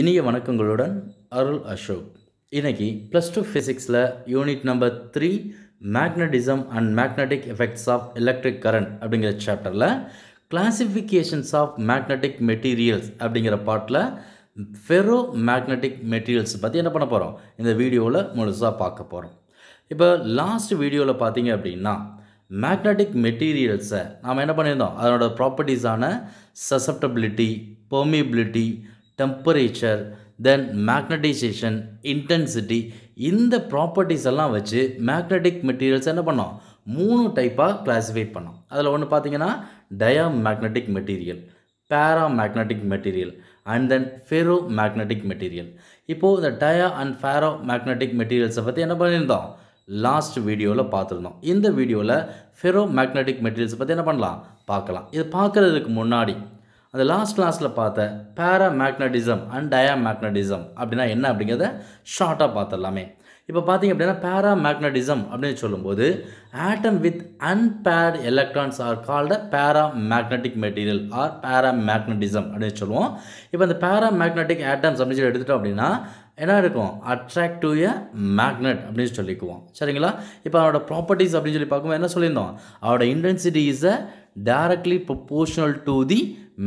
இனிய வணக்கங்களுடன் அருள் அசோக் இன்றைக்கி plus two ஃபிசிக்ஸில் unit number three magnetism and magnetic effects of electric current அப்படிங்கிற சாப்டரில் கிளாசிஃபிகேஷன்ஸ் ஆஃப் மேக்னட்டிக் மெட்டீரியல்ஸ் அப்படிங்கிற பாட்டில் ஃபெரோ மேக்னட்டிக் மெட்டீரியல்ஸ் பற்றி என்ன பண்ண போகிறோம் இந்த வீடியோவில் முழுசாக பார்க்க போகிறோம் இப்போ லாஸ்ட் வீடியோவில் பார்த்தீங்க அப்படின்னா மேக்னட்டிக் மெட்டீரியல்ஸை நாம் என்ன பண்ணியிருந்தோம் அதனோட ப்ராப்பர்ட்டிஸான susceptibility permeability temperature then magnetisation intensity இந்த ப்ராப்பர்ட்டிஸ் எல்லாம் வச்சு மேக்னட்டிக் மெட்டீரியல்ஸ் என்ன பண்ணோம் மூணு டைப்பாக கிளாஸிஃபை பண்ணோம் அதில் ஒன்று பார்த்தீங்கன்னா dia magnetic material para magnetic material and then ferro magnetic material இப்போது இந்த டயா அண்ட் ஃபேரோ மேக்னட்டிக் மெட்டீரியல்ஸை பற்றி என்ன பண்ணியிருந்தோம் லாஸ்ட் வீடியோவில் பார்த்துருந்தோம் இந்த வீடியோவில் ஃபெரோ மேக்னட்டிக் மெட்டீரியல்ஸை பற்றி என்ன பண்ணலாம் பார்க்கலாம் இது பார்க்குறதுக்கு முன்னாடி அந்த லாஸ்ட் கிளாஸில் பார்த்த பேரா மேக்னட்டிசம் அண்ட் டயா மேக்னட்டிசம் அப்படின்னா என்ன அப்படிங்கிறத ஷார்ட்டாக பார்த்துடலாமே இப்போ பார்த்தீங்க அப்படின்னா பேரா மேக்னட்டிசம் அப்படின்னு சொல்லும்போது atom with unpaired electrons are called para magnetic material or para magnetism அப்படின்னு சொல்லுவோம் இப்போ அந்த பேரா மேக்னட்டிக் ஆட்டம்ஸ் அப்படின்னு சொல்லி எடுத்துகிட்டோம் அப்படின்னா என்ன இருக்கும் அட்ராக்ட் டு எ மேக்னெட் அப்படின்னு சொல்லிக்குவோம் சரிங்களா இப்போ அவரோட ப்ராப்பர்ட்டிஸ் அப்படின்னு சொல்லி பார்க்கும்போது என்ன சொல்லியிருந்தோம் அவரோட intensity is a directly proportional to the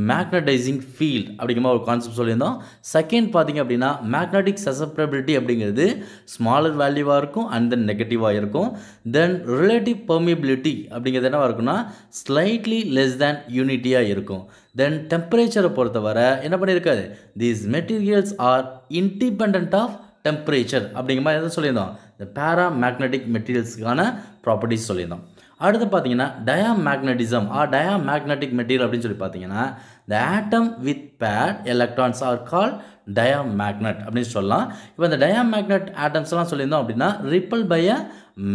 magnetising field அப்படிங்கிற மாதிரி ஒரு கான்செப்ட் சொல்லியிருந்தோம் செகண்ட் பார்த்திங்க அப்படின்னா மேக்னட்டிக் சசப்டபிலிட்டி அப்படிங்கிறது ஸ்மாலர் வேல்யூவாக இருக்கும் அண்ட் தென் நெகட்டிவாக இருக்கும் தென் ரிலேட்டிவ் பர்மிபிலிட்டி அப்படிங்கிறது என்னவாக இருக்குன்னா ஸ்லைட்லி லெஸ் தேன் யூனிட்டியாக இருக்கும் தென் டெம்பரேச்சரை பொறுத்தவரை என்ன பண்ணியிருக்காது these materials are independent of temperature அப்படிங்கிற மாதிரி எதாவது சொல்லியிருந்தோம் இந்த பேரா மேக்னட்டிக் மெட்டீரியல்ஸுக்கான ப்ராப்பர்ட்டிஸ் சொல்லியிருந்தோம் அடுத்து பார்த்தீங்கன்னா dia magnetism or dia magnetic material அப்படின்னு சொல்லி பார்த்தீங்கன்னா the atom with paired electrons are call dia magnet அப்படின்னு சொல்லலாம் இப்போ இந்த டயா மேக்னட் ஆட்டம்ஸ்லாம் சொல்லியிருந்தோம் அப்படின்னா ரிப்பல் பை அ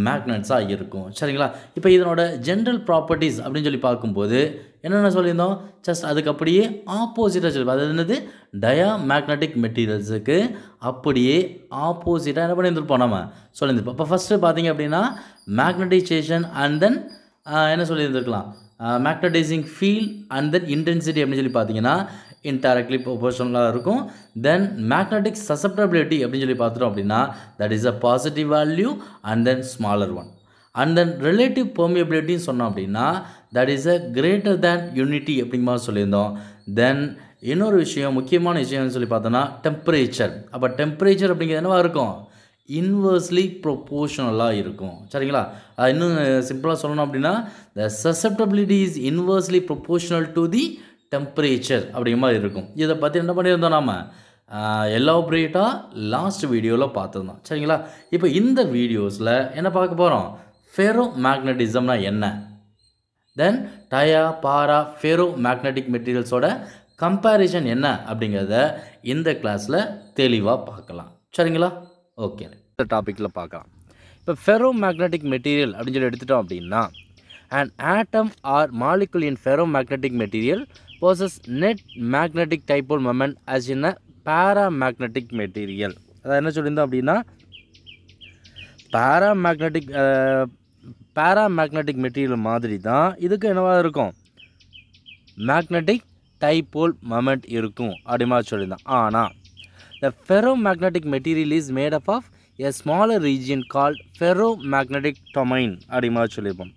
மேக்னட்ஸாக இருக்கும் சரிங்களா இப்போ இதனோட ஜென்ரல் ப்ராப்பர்ட்டிஸ் அப்படின்னு சொல்லி பார்க்கும்போது என்னென்ன சொல்லியிருந்தோம் ஜஸ்ட் அதுக்கு அப்படியே ஆப்போசிட்டாக சொல்லி அது என்னது டயா மேக்னட்டிக் மெட்டீரியல்ஸுக்கு அப்படியே ஆப்போசிட்டாக என்ன பண்ணியிருந்துருப்போம் நம்ம சொல்லியிருந்துருப்போம் இப்போ ஃபஸ்ட்டு பார்த்தீங்க அப்படின்னா மேக்னட்டைசேஷன் அண்ட் தென் என்ன சொல்லியிருந்துருக்கலாம் magnetising field and then intensity அப்படின்னு சொல்லி பார்த்தீங்கன்னா இன்டேரக்ட்லி ப்ரொபோஷனலாக இருக்கும் தென் மேக்னட்டிக் சசப்டபிலிட்டி அப்படின்னு சொல்லி பார்த்துட்டோம் அப்படின்னா that is a positive value and then smaller one and then relative பெர்மியபிலிட்டின்னு சொன்னோம் அப்படின்னா that is a greater than unity அப்படிங்க மாதிரி சொல்லியிருந்தோம் தென் இன்னொரு விஷயம் முக்கியமான விஷயம்னு சொல்லி பார்த்தோன்னா டெம்பரேச்சர் அப்போ டெம்பரேச்சர் அப்படிங்கிறது என்னவாக இருக்கும் இன்வர்ஸ்லி ப்ரொப்போஷனலாக இருக்கும் சரிங்களா இன்னும் சிம்பிளாக சொல்லணும் அப்படின்னா the susceptibility is inversely proportional to the temperature அப்படிங்கிற மாதிரி இருக்கும் இதை பற்றி என்ன பண்ணியிருந்தோம் நாம் எலாபரேட்டாக லாஸ்ட் வீடியோவில் பார்த்துருந்தோம் சரிங்களா இப்போ இந்த வீடியோஸில் என்ன பார்க்க போகிறோம் ஃபெரோ மேக்னட்டிசம்னா என்ன then dia para ferro magnetic மெட்டீரியல்ஸோட கம்பேரிசன் என்ன அப்படிங்கிறத இந்த கிளாஸில் தெளிவாக பார்க்கலாம் சரிங்களா ஓகே இந்த டாப்பிக்கில் பார்க்கலாம் இப்போ ஃபெரோ மேக்னட்டிக் மெட்டீரியல் அப்படின்னு சொல்லி எடுத்துட்டோம் அப்படின்னா and atom or molecule in ferro magnetic material possess net magnetic dipole moment as in a para magnetic material அதாவது என்ன சொல்லியிருந்தோம் அப்படின்னா பேரா மேக்னெட்டிக் பேரா மேக்னெட்டிக் மெட்டீரியல் மாதிரி தான் இதுக்கு என்னவாக இருக்கும் மேக்னெட்டிக் டைபோல் மொமெண்ட் இருக்கும் அப்படிமா சொல்லியிருந்தான் ஆனால் the ferro magnetic material is made up of a smaller region called ferro magnetic domain அப்படிமா சொல்லியிருப்போம்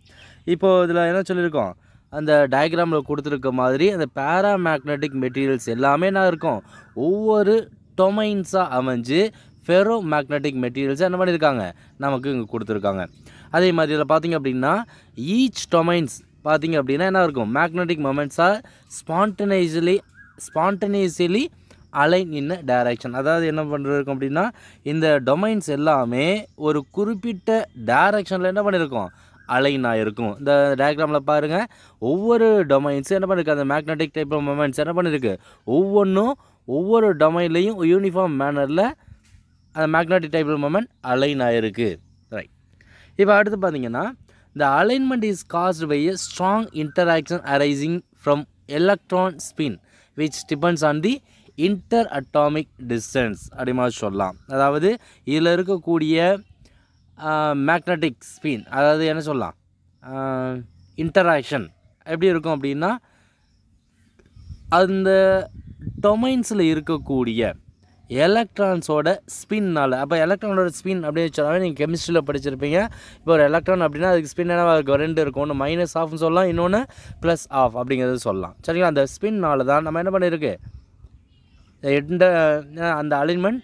இப்போது இதில் என்ன சொல்லியிருக்கோம் அந்த டயக்ராமில் கொடுத்துருக்க மாதிரி அந்த பேரா மேக்னெட்டிக் மெட்டீரியல்ஸ் எல்லாமே என்ன இருக்கும் ஒவ்வொரு டொமைன்ஸாக அமைஞ்சு ஃபெரோ மேக்னெட்டிக் மெட்டீரியல்ஸ் என்ன பண்ணியிருக்காங்க நமக்கு இங்கே கொடுத்துருக்காங்க அதே மாதிரி இதில் பார்த்திங்க அப்படின்னா ஈச் டொமைன்ஸ் பார்த்திங்க அப்படின்னா என்ன இருக்கும் மேக்னெட்டிக் மொமெண்ட்ஸாக spontaneously spontaneously align in direction அதாவது என்ன பண்ணுறோம் அப்படின்னா இந்த டொமைன்ஸ் எல்லாமே ஒரு குறிப்பிட்ட டைரக்ஷனில் என்ன பண்ணியிருக்கோம் அலைன் ஆகிருக்கும் இந்த டயக்ராமில் பாருங்கள் ஒவ்வொரு டொமைன்ஸும் என்ன பண்ணிருக்கு அந்த மேக்னெட்டிக் டைப் ஆஃப் மொமெண்ட்ஸ் என்ன பண்ணியிருக்கு ஒவ்வொன்றும் ஒவ்வொரு டொமைன்லேயும் யூனிஃபார்ம் மேனரில் அந்த magnetic dipole moment align ஆகிருக்கு ரைட் இப்போ அடுத்து பார்த்தீங்கன்னா இந்த alignment is caused by a strong interaction arising from electron spin which depends on the interatomic distance மாதிரி சொல்லலாம் அதாவது இதில் இருக்கக்கூடிய மேக்னட்டிக் ஸ்பின் அதாவது என்ன சொல்லலாம் இன்டராக்ஷன் எப்படி இருக்கும் அப்படின்னா அந்த டொமைன்ஸில் இருக்கக்கூடிய எலக்ட்ரான்ஸோட ஸ்பின்னால் அப்போ எலக்ட்ரானோட ஸ்பின் அப்படின்னு சொன்னாவே நீங்கள் கெமிஸ்ட்ரியில் படிச்சிருப்பீங்க இப்போ ஒரு எலக்ட்ரான் அப்படின்னா அதுக்கு ஸ்பின் என்னவா இருக்கும் ரெண்டு இருக்கும் ஒன்று மைனஸ் ஆஃப்னு சொல்லலாம் இன்னொன்று ப்ளஸ் ஆஃப் அப்படிங்கிறது சொல்லலாம் சரிங்களா அந்த ஸ்பின்னால் தான் நம்ம என்ன பண்ணியிருக்கு எந்த அந்த அலைன்மெண்ட்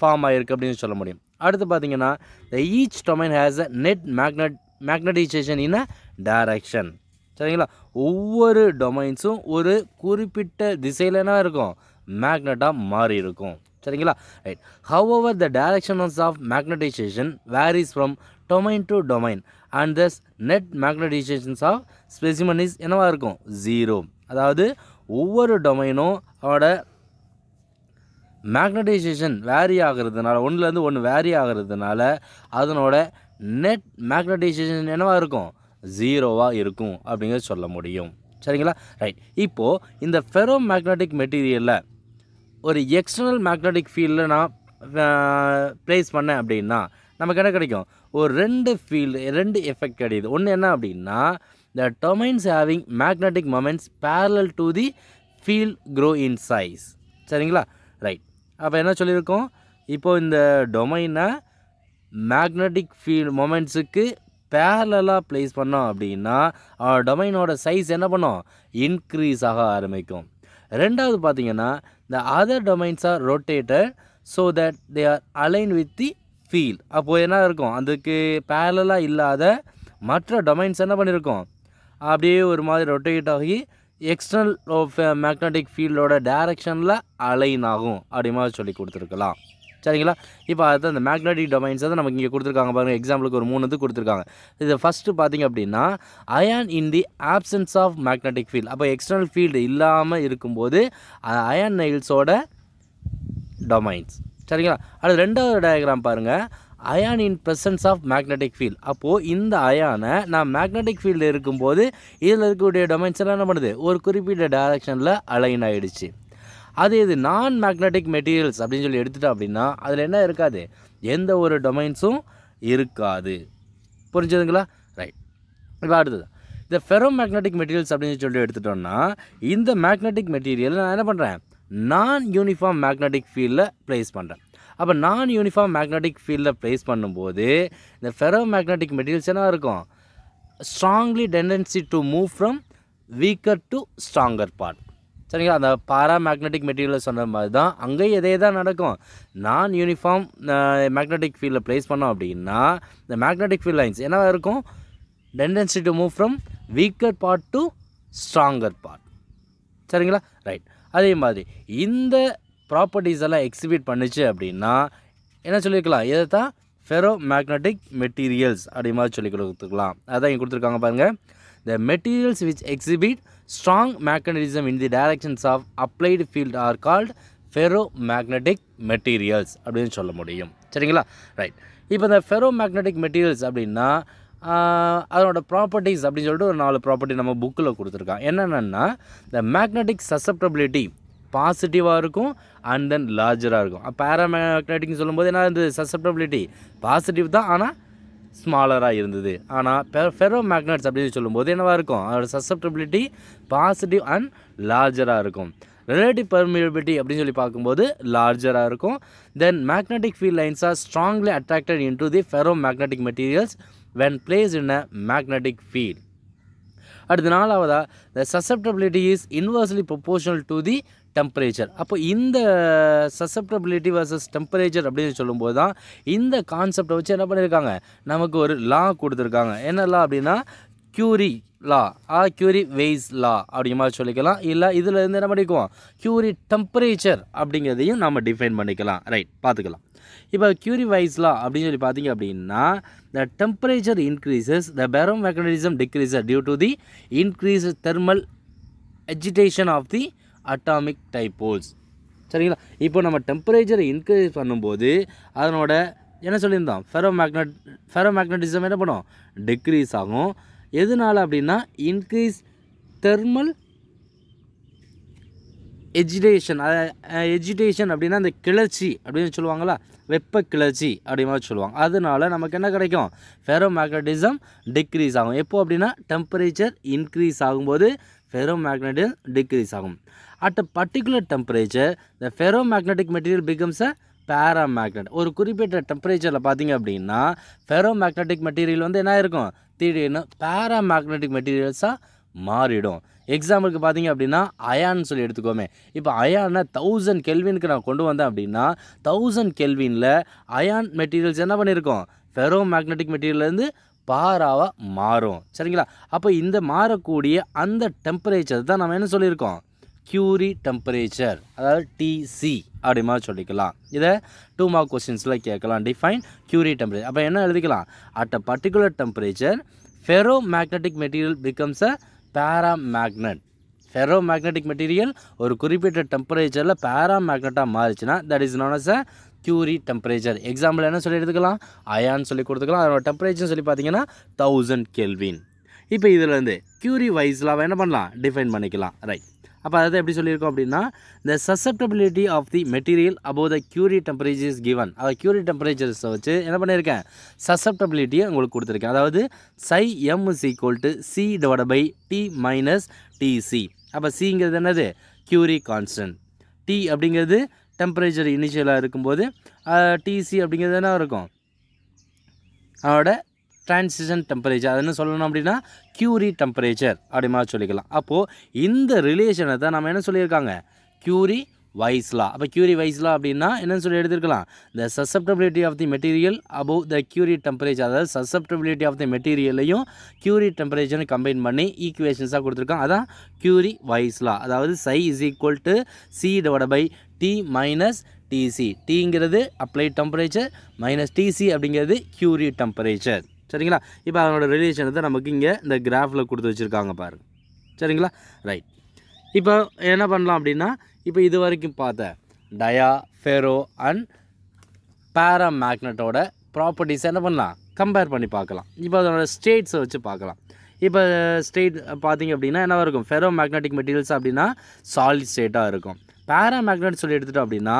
ஃபார்ம் ஆகிருக்கு அப்படின்னு சொல்ல முடியும் அடுத்து பார்த்தீங்கன்னா the each domain has a net magnet magnetisation in a direction சரிங்களா ஒவ்வொரு டொமைன்ஸும் ஒரு குறிப்பிட்ட என்ன இருக்கும் மேக்னட்டாக மாறி இருக்கும் சரிங்களா right however the directions of magnetisation varies from domain to domain and thus net magnetisations of specimen is என்னவாக இருக்கும் ஜீரோ அதாவது ஒவ்வொரு டொமைனும் அவட மேக்னடைசேஷன் வேரி ஆகிறதுனால ஒன்றுலேருந்து ஒன்று வேரி ஆகிறதுனால அதனோட நெட் மேக்னடைசேஷன் என்னவாக இருக்கும் ஜீரோவாக இருக்கும் அப்படிங்கிறத சொல்ல முடியும் சரிங்களா ரைட் இப்போது இந்த ஃபெரோ மேக்னட்டிக் மெட்டீரியலில் ஒரு எக்ஸ்டர்னல் மேக்னட்டிக் ஃபீல்டில் நான் ப்ளேஸ் பண்ணேன் அப்படின்னா நமக்கு என்ன கிடைக்கும் ஒரு ரெண்டு ஃபீல்டு ரெண்டு எஃபெக்ட் கிடையாது ஒன்று என்ன அப்படின்னா the domains having magnetic moments parallel to the field grow in size சரிங்களா ரைட் அப்போ என்ன சொல்லியிருக்கோம் இப்போது இந்த டொமைனை மேக்னட்டிக் ஃபீல்டு மொமெண்ட்ஸுக்கு பேரலாக ப்ளேஸ் பண்ணோம் அப்படின்னா டொமைனோட சைஸ் என்ன பண்ணோம் இன்க்ரீஸ் ஆக ஆரம்பிக்கும் ரெண்டாவது பார்த்தீங்கன்னா the other domains are rotated so that they are align with the field அப்போது என்ன இருக்கும் அதுக்கு பேரலாக இல்லாத மற்ற டொமைன்ஸ் என்ன பண்ணியிருக்கோம் அப்படியே ஒரு மாதிரி ரொட்டேட் ஆகி எக்ஸ்டர்னல் மேக்னட்டிக் ஃபீல்டோட டேரக்ஷனில் அலைன் ஆகும் அப்படிமா சொல்லி கொடுத்துருக்கலாம் சரிங்களா இப்போ அது அந்த மேக்னட்டிக் டொமைன்ஸ் தான் நமக்கு இங்கே கொடுத்துருக்காங்க பாருங்கள் எக்ஸாம்பிளுக்கு ஒரு மூணு இது கொடுத்துருக்காங்க இது ஃபஸ்ட்டு பார்த்திங்க அப்படின்னா iron in the absence of magnetic field அப்போ எக்ஸ்டர்னல் ஃபீல்டு இல்லாமல் இருக்கும்போது அயான் நெயில்ஸோட டொமைன்ஸ் சரிங்களா அது ரெண்டாவது டயக்ராம் பாருங்கள் iron in presence of magnetic field அப்போது இந்த அயானை நான் மேக்னெட்டிக் ஃபீல்டு இருக்கும்போது இதில் இருக்கக்கூடிய டொமைன்ஸ் எல்லாம் என்ன பண்ணுது ஒரு குறிப்பிட்ட டைரக்ஷனில் அலைன் ஆகிடுச்சு அது இது நான் மேக்னெட்டிக் மெட்டீரியல்ஸ் அப்படின்னு சொல்லி எடுத்துட்டோம் அப்படின்னா அதில் என்ன இருக்காது எந்த ஒரு டொமைன்ஸும் இருக்காது புரிஞ்சுதுங்களா ரைட் இப்போ அடுத்தது இந்த ஃபெரோ மேக்னெட்டிக் மெட்டீரியல்ஸ் அப்படின்னு சொல்லி எடுத்துட்டோம்னா இந்த மேக்னெட்டிக் மெட்டீரியல் நான் என்ன பண்ணுறேன் நான் யூனிஃபார்ம் மேக்னெட்டிக் ஃபீல்டில் ப்ளேஸ் பண்ணுறேன் அப்போ நான் யூனிஃபார்ம் மேக்னெட்டிக் ஃபீல்டில் ப்ளேஸ் பண்ணும்போது இந்த ஃபெரோ மேக்னெட்டிக் மெட்டீரியல்ஸ் என்ன இருக்கும் strongly tendency to move from weaker to stronger part சரிங்களா அந்த பாரா மேக்னெட்டிக் மெட்டீரியலை சொன்ன மாதிரி தான் அங்கேயும் எதே தான் நடக்கும் நான் யூனிஃபார்ம் மேக்னெட்டிக் ஃபீல்டில் ப்ளேஸ் பண்ணோம் அப்படின்னா இந்த மேக்னெட்டிக் ஃபீல்ட் லைன்ஸ் என்ன இருக்கும் tendency to move from weaker part to stronger part சரிங்களா ரைட் அதே மாதிரி இந்த ப்ராப்பர்ட்டிஸ் எல்லாம் எக்ஸிபிட் பண்ணுச்சு அப்படின்னா என்ன சொல்லியிருக்கலாம் இதை தான் ஃபெரோ மேக்னட்டிக் மெட்டீரியல்ஸ் அப்படி மாதிரி சொல்லி கொடுத்துக்கலாம் அதான் இங்கே கொடுத்துருக்காங்க பாருங்கள் the materials which exhibit strong magnetism in the directions of applied field are called ferro magnetic materials அப்படின்னு சொல்ல முடியும் சரிங்களா ரைட் இப்போ இந்த ஃபெரோ மேக்னட்டிக் மெட்டீரியல்ஸ் அப்படின்னா அதனோட ப்ராப்பர்ட்டிஸ் அப்படின்னு சொல்லிட்டு ஒரு நாலு ப்ராப்பர்ட்டி நம்ம புக்கில் கொடுத்துருக்கான் என்னென்னா இந்த மேக்னட்டிக் சசப்டபிலிட்டி பாசிட்டிவாக இருக்கும் அண்ட் தென் லார்ஜராக இருக்கும் பேராமேக்னட்டிக்னு சொல்லும்போது என்ன இருந்தது சசப்டபிலிட்டி பாசிட்டிவ் தான் ஆனால் ஸ்மாலராக இருந்தது ஆனால் பெ ஃபெரோ மேக்னட்ஸ் அப்படின்னு சொல்லும்போது என்னவாக இருக்கும் அதோட சசப்டபிலிட்டி பாசிட்டிவ் அண்ட் லார்ஜராக இருக்கும் ரிலேட்டிவ் பர்மியபிலிட்டி அப்படின்னு சொல்லி பார்க்கும்போது லார்ஜராக இருக்கும் then magnetic field lines are strongly attracted into the ferro magnetic materials when place in a magnetic field அடுத்த நாலாவதாக the susceptibility is inversely proportional to the temperature அப்போ இந்த சசப்டபிலிட்டி வர்சஸ் டெம்பரேச்சர் அப்படின்னு சொல்லும்போது தான் இந்த கான்செப்டை வச்சு என்ன பண்ணியிருக்காங்க நமக்கு ஒரு லா கொடுத்துருக்காங்க என்ன லா அப்படின்னா Curie law ah Curie Weiss law அப்படிங்க மாதிரி சொல்லிக்கலாம் இல்லை இருந்து என்ன பண்ணிக்குவோம் க்யூரி டெம்பரேச்சர் அப்படிங்கிறதையும் நம்ம டிஃபைன் பண்ணிக்கலாம் ரைட் பார்த்துக்கலாம் இப்போ க்யூரி வைஸ் லா அப்படின்னு சொல்லி பார்த்தீங்க அப்படின்னா த temperature increases the ferro mechanism decreases due to the increase thermal agitation of the atomic dipoles சரிங்களா இப்போ நம்ம டெம்பரேச்சரை இன்க்ரீஸ் பண்ணும்போது அதனோட என்ன சொல்லியிருந்தோம் ஃபெரோ மேக்னட் ஃபெரோ மேக்னட்டிசம் என்ன பண்ணும் டிக்ரீஸ் ஆகும் எதனால் அப்படின்னா இன்க்ரீஸ் தெர்மல் எஜிடேஷன் எஜிடேஷன் அப்படின்னா அந்த கிளர்ச்சி அப்படின்னு சொல்லுவாங்களா வெப்ப கிளர்ச்சி அப்படி மாதிரி சொல்லுவாங்க அதனால நமக்கு என்ன கிடைக்கும் ஃபெரோ மேக்னட்டிசம் டிக்ரீஸ் ஆகும் எப்போது அப்படின்னா டெம்பரேச்சர் இன்க்ரீஸ் ஆகும்போது ஃபெரோ மேக்னட்டிசம் டிக்ரீஸ் ஆகும் at a particular temperature the ferro magnetic material becomes a para magnet ஒரு குறிப்பிட்ட டெம்பரேச்சரில் பார்த்தீங்க அப்படின்னா ஃபெரோ மேக்னட்டிக் மெட்டீரியல் வந்து என்ன இருக்கும் திடீர்னு பேரா மேக்னட்டிக் மெட்டீரியல்ஸாக மாறிடும் எக்ஸாம்பிளுக்கு பார்த்தீங்க அப்படின்னா அயான்னு சொல்லி எடுத்துக்கோமே இப்போ அயானை தௌசண்ட் கெல்வினுக்கு நான் கொண்டு வந்தேன் அப்படின்னா தௌசண்ட் கெல்வினில் அயான் மெட்டீரியல்ஸ் என்ன பண்ணியிருக்கோம் ஃபெரோ மேக்னட்டிக் மெட்டீரியல்லேருந்து பாராவாக மாறும் சரிங்களா அப்போ இந்த மாறக்கூடிய அந்த டெம்பரேச்சர் தான் நம்ம என்ன சொல்லியிருக்கோம் க்யூரி டெம்பரேச்சர் அதாவது டிசி அப்படி சொல்லிக்கலாம் இதை டூ மார்க் கொஸ்டின்ஸில் கேட்கலாம் டிஃபைன் க்யூரி டெம்பரேச்சர் அப்போ என்ன எழுதிக்கலாம் at a particular temperature ferro magnetic material becomes a paramagnet ferro magnetic material ஒரு குறிப்பிட்ட டெம்பரேச்சரில் பேரா மேக்னட்டாக மாறிச்சுன்னா that is known as a Curie temperature example என்ன சொல்லி எடுத்துக்கலாம் அயான் சொல்லி கொடுத்துக்கலாம் அதோட டெம்பரேச்சர் சொல்லி பார்த்தீங்கன்னா தௌசண்ட் கெல்வின் இப்போ இதிலேருந்து கியூரி வைஸ்லாம் என்ன பண்ணலாம் டிஃபைன் பண்ணிக்கலாம் ரைட் அப்போ அதை எப்படி சொல்லியிருக்கோம் அப்படின்னா the susceptibility of the material above the Curie temperatures given அதை க்யூரி டெம்பரேச்சர்ஸை வச்சு என்ன பண்ணியிருக்கேன் சசப்டபிலிட்டியை உங்களுக்கு கொடுத்துருக்கேன் அதாவது chi m is equal to C divide by T minus TC அப்போ சிங்கிறது என்னது க்யூரி கான்ஸ்டன்ட் டி அப்படிங்கிறது டெம்பரேச்சர் இனிஷியலாக இருக்கும்போது டிசி அப்படிங்கிறது என்ன இருக்கும் அதோட டிரான்சிஷன் டெம்பரேச்சர் அது என்ன சொல்லணும் அப்படின்னா க்யூரி டெம்பரேச்சர் அப்படி மாதிரி சொல்லிக்கலாம் அப்போது இந்த ரிலேஷனை தான் நம்ம என்ன சொல்லியிருக்காங்க க்யூரி வைஸ்லா அப்போ க்யூரி வைஸ்லா அப்படின்னா என்னென்னு சொல்லி எடுத்துருக்கலாம் the susceptibility of the material above the Curie temperature அதாவது சசப்டபிலிட்டி ஆஃப் தி மெட்டீரியலையும் க்யூரி டெம்பரேச்சரும் கம்பைன் பண்ணி ஈக்குவேஷன்ஸாக கொடுத்துருக்கோம் அதான் க்யூரி வைஸ்லா அதாவது chi is equal to C divide by T minus TC டீங்கிறது அப்ளைட் டெம்பரேச்சர் மைனஸ் டிசி அப்படிங்கிறது க்யூரி டெம்பரேச்சர் சரிங்களா இப்போ அதனோட ரிலேஷனை தான் நமக்கு இங்கே இந்த கிராஃபில் கொடுத்து வச்சுருக்காங்க பாருங்க சரிங்களா ரைட் இப்போ என்ன பண்ணலாம் அப்படின்னா இப்போ இது வரைக்கும் பார்த்த டயா ஃபெரோ அண்ட் பேரா மேக்னட்டோட ப்ராப்பர்ட்டிஸ் என்ன பண்ணலாம் கம்பேர் பண்ணி பார்க்கலாம் இப்போ அதனோட ஸ்டேட்ஸை வச்சு பார்க்கலாம் இப்போ ஸ்டேட் பார்த்திங்க அப்படின்னா என்ன இருக்கும் ஃபெரோ மேக்னெட்டிக் மெட்டீரியல்ஸ் அப்படின்னா சாலிட் ஸ்டேட்டாக இருக்கும் பேரா மேக்னெட் சொல்லி எடுத்துகிட்டோம் அப்படின்னா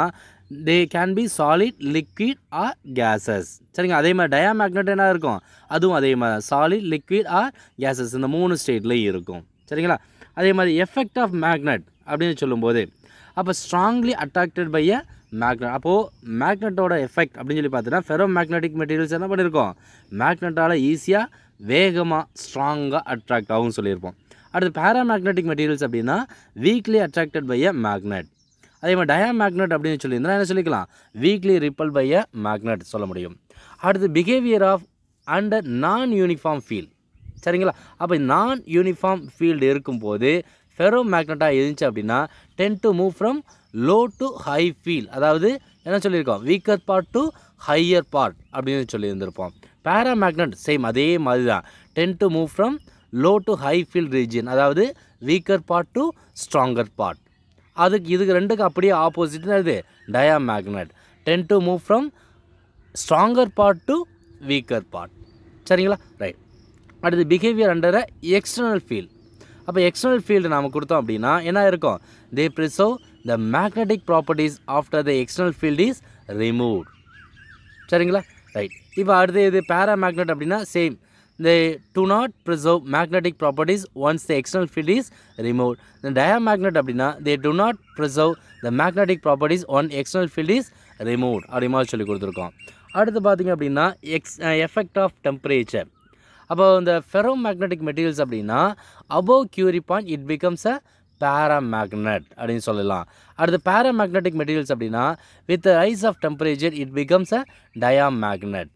they can be solid liquid or gases சரிங்க அதே மாதிரி டயாமக்னெட்டினா இருக்கும் அதுவும் அதே மாதிரி solid liquid or gases இந்த மூணு ஸ்டேட்ல இருக்கும் சரிங்களா அதே மாதிரி इफेक्ट ஆஃப் ম্যাগনেট அப்படினு சொல்லும்போது அப்ப strongly attracted by a magnet அப்ப ম্যাগனெட்டோட इफेक्ट அப்படினு சொல்லி பார்த்தா ஃபெரோமேக்னெடிக் मटेरियल्स என்ன பண்ணிருக்கும் ম্যাগனெட்டால ஈஸியா வேகமாக स्ट्राங்கா அட்ராக்ட் ஆகும்னு சொல்லிருப்போம் அடுத்து பாராமேக்னெடிக் मटेरियल्स அப்படினா weakly attracted by a magnet அதே மாதிரி டயா மேக்னட் அப்படின்னு சொல்லியிருந்தால் என்ன சொல்லிக்கலாம் weakly repel by a magnet சொல்ல முடியும் அடுத்து behaviour of and non uniform field சரிங்களா அப்போ நான் யூனிஃபார்ம் ஃபீல்டு இருக்கும்போது ஃபெரோ மேக்னட்டாக இருந்துச்சு அப்படின்னா tend to move from low to high field அதாவது என்ன சொல்லியிருக்கோம் weaker part to higher part அப்படின்னு சொல்லியிருந்திருப்போம் பேரா மேக்னட் சேம் அதே மாதிரி தான் tend to move from low to high field region அதாவது weaker part to stronger part அதுக்கு இதுக்கு ரெண்டுக்கு அப்படியே ஆப்போசிட்னா இது diamagnet tend to move from stronger part to weaker part சரிங்களா ரைட் அடுத்து behaviour under a external field அப்போ எக்ஸ்டர்னல் ஃபீல்டு நாம் கொடுத்தோம் அப்படின்னா என்ன இருக்கும் they preserve the magnetic properties after the external field is remove சரிங்களா ரைட் இப்போ அடுத்து இது பேரா மேக்னட் அப்படின்னா same they do not preserve magnetic properties once the external field is removed. The diamagnet அப்படின்னா they do not preserve the magnetic properties on external field is removed அப்படி மாதிரி சொல்லி கொடுத்துருக்கோம் அடுத்து பார்த்திங்க அப்படின்னா எக்ஸ் எஃபெக்ட் ஆஃப் டெம்பரேச்சர் அப்போ இந்த ஃபெரோ மேக்னெட்டிக் மெட்டீரியல்ஸ் அப்படின்னா above Curie point it becomes a paramagnet அப்படின்னு சொல்லலாம் அடுத்து பேரா மேக்னெட்டிக் மெட்டீரியல்ஸ் அப்படின்னா with rise of temperature it becomes a diamagnet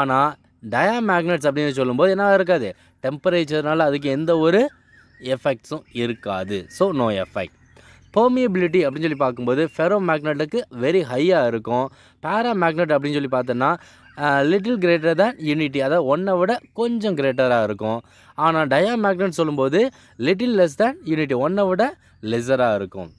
ஆனால் டயா மேக்னட்ஸ் அப்படின்னு சொல்லும்போது என்ன இருக்காது டெம்பரேச்சர்னால அதுக்கு எந்த ஒரு எஃபெக்ட்ஸும் இருக்காது ஸோ நோ எஃபெக்ட் பர்மியபிலிட்டி அப்படின்னு சொல்லி பார்க்கும்போது ஃபெரோ மேக்னட்டுக்கு வெரி ஹையாக இருக்கும் பேரா மேக்னட் அப்படின்னு சொல்லி பார்த்தோன்னா லிட்டில் கிரேட்டர் தேன் யூனிட்டி அதாவது ஒன்றை விட கொஞ்சம் கிரேட்டராக இருக்கும் ஆனால் டயா மேக்னட் சொல்லும்போது லிட்டில் லெஸ் தேன் யூனிட்டி ஒன்றை விட லெஸராக இருக்கும்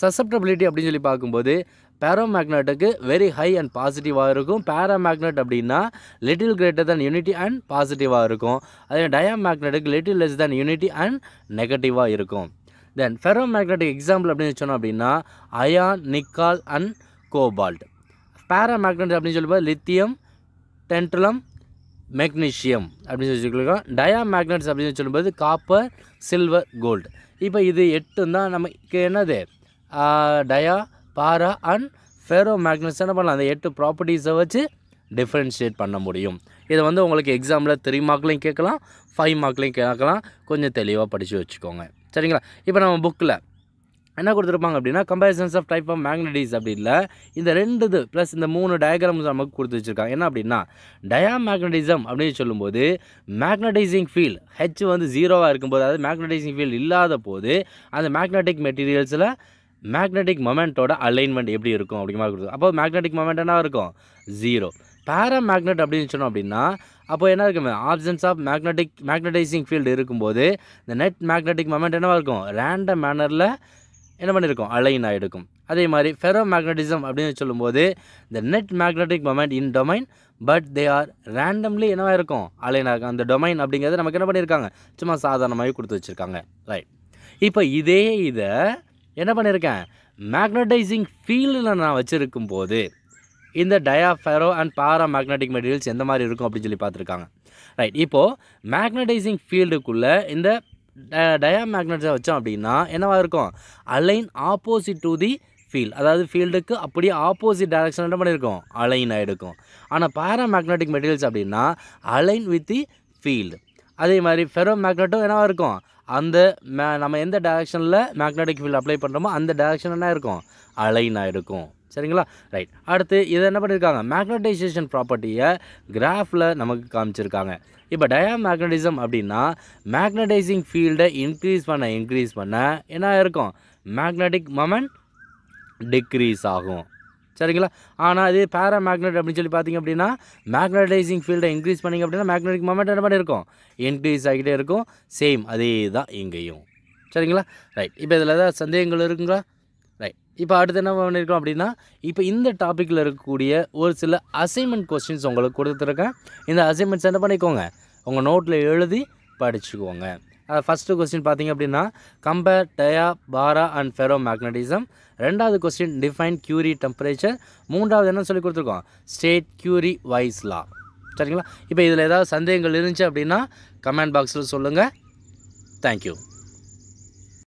சசப்டபிலிட்டி அப்படின்னு சொல்லி பார்க்கும்போது பேரோமேக்னட்டுக்கு வெரி ஹை அண்ட் பாசிட்டிவாக இருக்கும் பேராமேக்னெட் அப்படின்னா little greater than unity and பாசிட்டிவாக இருக்கும் அதே டயாமேக்னெட்டுக்கு little less than unity and நெகட்டிவாக இருக்கும் தென் ஃபெரோ எக்ஸாம்பிள் அப்படின்னு சொன்னோம் அப்படின்னா iron nickel and cobalt paramagnet அப்படின்னு சொல்லும்போது லித்தியம் டென்ட்ரலம் மெக்னீஷியம் அப்படின்னு சொல்லி சொல்லியிருக்கோம் டயா மேக்னட்ஸ் அப்படின்னு சொல்லும்போது காப்பர் சில்வர் கோல்டு இப்போ இது எட்டு தான் நமக்கு என்னது dia para and ferro magnets என்ன பண்ணலாம் அந்த எட்டு ப்ராப்பர்ட்டிஸை வச்சு டிஃப்ரென்ஷியேட் பண்ண முடியும் இதை வந்து உங்களுக்கு எக்ஸாமில் த்ரீ மார்க்லேயும் கேட்கலாம் ஃபைவ் மார்க்லேயும் கேட்கலாம் கொஞ்சம் தெளிவாக படித்து வச்சுக்கோங்க சரிங்களா இப்போ நம்ம புக்கில் என்ன கொடுத்துருப்பாங்க அப்படின்னா comparisons of type of magnetism அப்படி இல்லை இந்த ரெண்டு இது ப்ளஸ் இந்த மூணு டயக்ராம்ஸ் நமக்கு கொடுத்து வச்சுருக்காங்க என்ன அப்படின்னா டயா மேக்னடிசம் அப்படின்னு சொல்லும்போது மேக்னடைசிங் ஃபீல் ஹெச் வந்து ஜீரோவாக இருக்கும்போது அதாவது மேக்னடைசிங் ஃபீல் இல்லாத போது அந்த மேக்னட்டிக் மெட்டீரியல்ஸில் மேக்னெட்டிக் மொமெண்ட்டோட அலைன்மெண்ட் எப்படி இருக்கும் அப்படிங்கிற மாதிரி கொடுக்கும் அப்போ மேக்னெட்டிக் மொமெண்ட் என்ன இருக்கும் ஜீரோ பேரா மேக்னெட் அப்படின்னு சொன்னோம் அப்படின்னா அப்போ என்ன இருக்கும் absence of magnetic magnetizing field இருக்கும்போது இந்த நெட் மேக்னெட்டிக் மொமெண்ட் என்னவாக இருக்கும் ரேண்டம் மேனரில் என்ன பண்ணியிருக்கும் அலைன் ஆகிருக்கும் அதே மாதிரி ஃபெரோ மேக்னட்டிசம் அப்படின்னு சொல்லும்போது இந்த net magnetic moment in domain but they are randomly என்னவாக இருக்கும் அலைன் ஆகும் அந்த டொமைன் அப்படிங்கிறது நமக்கு என்ன பண்ணியிருக்காங்க சும்மா சாதாரணமாகவே கொடுத்து வச்சுருக்காங்க ரைட் இப்போ இதே இதை என்ன பண்ணியிருக்கேன் மேக்னடைசிங் ஃபீல்டில் நான் வச்சுருக்கும் போது இந்த dia ferro and paramagnetic materials எந்த மாதிரி இருக்கும் அப்படின்னு சொல்லி பார்த்துருக்காங்க ரைட் இப்போது மேக்னடைசிங் ஃபீல்டுக்குள்ளே இந்த டயா மேக்னட்ஸை வச்சோம் அப்படின்னா என்னவாக இருக்கும் align opposite to the field அதாவது ஃபீல்டுக்கு அப்படியே ஆப்போசிட் டைரக்ஷன் என்ன பண்ணியிருக்கோம் அலைன் ஆகிருக்கும் ஆனால் பாரா மேக்னட்டிக் மெட்டீரியல்ஸ் அப்படின்னா அலைன் வித் தி ஃபீல்டு அதே மாதிரி ஃபெரோ மேக்னட்டும் என்னவாக இருக்கும் அந்த மே நம்ம எந்த டேரக்ஷனில் மேக்னெட்டிக் ஃபீல்டு அப்ளை பண்ணுறோமோ அந்த டேரக்ஷன் என்ன இருக்கும் அலைனாக இருக்கும் சரிங்களா ரைட் அடுத்து இதை என்ன பண்ணியிருக்காங்க மேக்னட்டைசேஷன் ப்ராப்பர்ட்டியை கிராஃபில் நமக்கு காமிச்சிருக்காங்க இப்போ டயா மேக்னட்டிசம் அப்படின்னா மேக்னடைசிங் ஃபீல்டை இன்க்ரீஸ் பண்ண இன்க்ரீஸ் பண்ண என்ன இருக்கும் மேக்னட்டிக் மொமெண்ட் டிக்ரீஸ் ஆகும் சரிங்களா ஆனால் இது பேரா மேக்னட் அப்படின்னு சொல்லி பார்த்திங்க அப்படின்னா மேக்னடைசிங் ஃபீல்டை இன்க்ரீஸ் பண்ணிங்க அப்படின்னா மேக்னெட்டிக் மொமெண்ட் என்ன பண்ணியிருக்கும் இன்க்ரீஸ் ஆகிட்டே இருக்கும் சேம் அதே தான் இங்கேயும் சரிங்களா ரைட் இப்போ இதில் ஏதாவது சந்தேகங்கள் இருக்குங்களா ரைட் இப்போ அடுத்து என்ன பண்ணியிருக்கோம் அப்படின்னா இப்போ இந்த டாப்பிக்கில் இருக்கக்கூடிய ஒரு சில அசைன்மெண்ட் கொஸ்டின்ஸ் உங்களுக்கு கொடுத்துருக்கேன் இந்த அசைன்மெண்ட்ஸ் என்ன பண்ணிக்கோங்க உங்கள் நோட்டில் எழுதி படிச்சுக்கோங்க ஃபஸ்ட்டு கொஸ்டின் பார்த்தீங்க அப்படின்னா compare dia para and ferromagnetism ரெண்டாவது கொஸ்டின் டிஃபைன் கியூரி டெம்பரேச்சர் மூன்றாவது என்ன சொல்லி கொடுத்துருக்கோம் ஸ்டேட் கியூரி லா சரிங்களா இப்போ இதில் ஏதாவது சந்தேகங்கள் இருந்துச்சு அப்படின்னா கமெண்ட் பாக்ஸில் சொல்லுங்கள் தேங்க்யூ